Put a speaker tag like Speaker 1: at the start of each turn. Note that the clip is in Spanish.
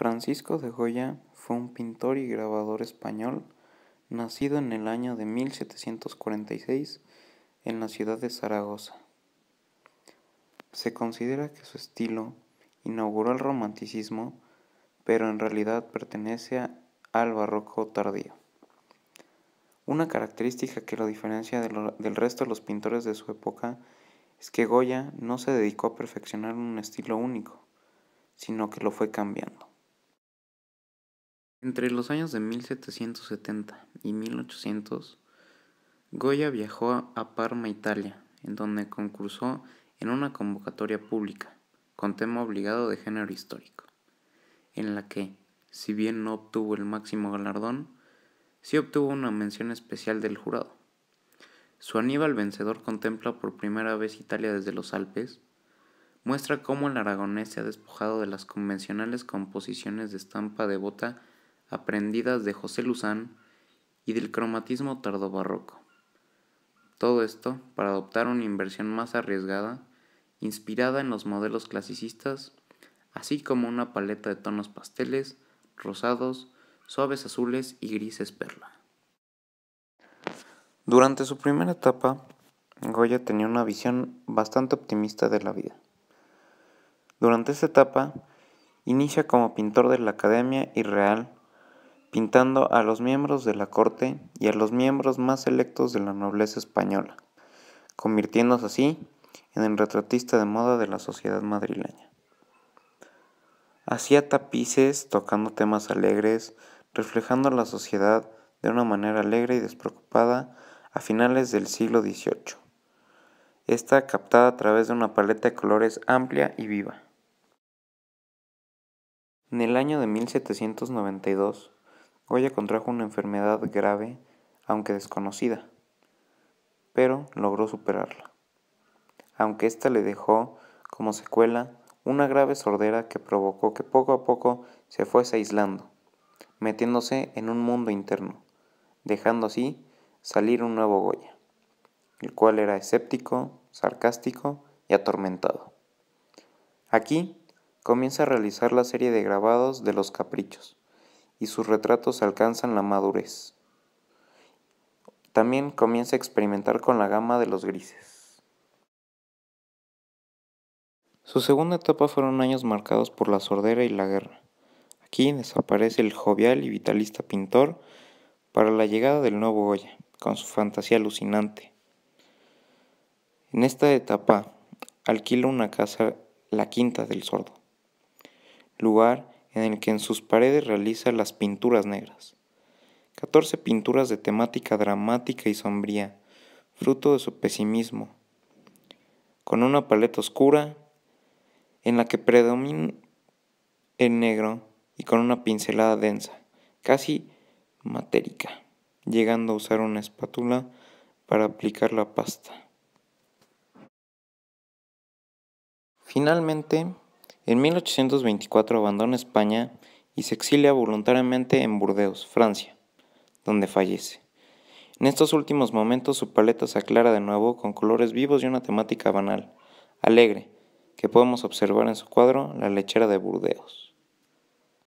Speaker 1: Francisco de Goya fue un pintor y grabador español nacido en el año de 1746 en la ciudad de Zaragoza. Se considera que su estilo inauguró el romanticismo, pero en realidad pertenece al barroco tardío. Una característica que lo diferencia del resto de los pintores de su época es que Goya no se dedicó a perfeccionar un estilo único, sino que lo fue cambiando. Entre los años de 1770 y 1800, Goya viajó a Parma, Italia, en donde concursó en una convocatoria pública con tema obligado de género histórico, en la que, si bien no obtuvo el máximo galardón, sí obtuvo una mención especial del jurado. Su Aníbal vencedor contempla por primera vez Italia desde los Alpes, muestra cómo el aragonés se ha despojado de las convencionales composiciones de estampa devota aprendidas de José Luzán y del cromatismo tardobarroco. Todo esto para adoptar una inversión más arriesgada, inspirada en los modelos clasicistas, así como una paleta de tonos pasteles, rosados, suaves azules y grises perla. Durante su primera etapa, Goya tenía una visión bastante optimista de la vida. Durante esta etapa, inicia como pintor de la Academia y Real pintando a los miembros de la corte y a los miembros más selectos de la nobleza española, convirtiéndose así en el retratista de moda de la sociedad madrileña. Hacía tapices tocando temas alegres, reflejando la sociedad de una manera alegre y despreocupada a finales del siglo XVIII. Esta captada a través de una paleta de colores amplia y viva. En el año de 1792, Goya contrajo una enfermedad grave, aunque desconocida, pero logró superarla, aunque ésta le dejó como secuela una grave sordera que provocó que poco a poco se fuese aislando, metiéndose en un mundo interno, dejando así salir un nuevo Goya, el cual era escéptico, sarcástico y atormentado. Aquí comienza a realizar la serie de grabados de los caprichos, y sus retratos alcanzan la madurez. También comienza a experimentar con la gama de los grises. Su segunda etapa fueron años marcados por la sordera y la guerra. Aquí desaparece el jovial y vitalista pintor para la llegada del nuevo Goya, con su fantasía alucinante. En esta etapa alquila una casa, la quinta del sordo, lugar en el que en sus paredes realiza las pinturas negras. 14 pinturas de temática dramática y sombría, fruto de su pesimismo, con una paleta oscura en la que predomina el negro y con una pincelada densa, casi matérica, llegando a usar una espátula para aplicar la pasta. Finalmente, en 1824 abandona España y se exilia voluntariamente en Burdeos, Francia, donde fallece. En estos últimos momentos su paleta se aclara de nuevo con colores vivos y una temática banal, alegre, que podemos observar en su cuadro La lechera de Burdeos.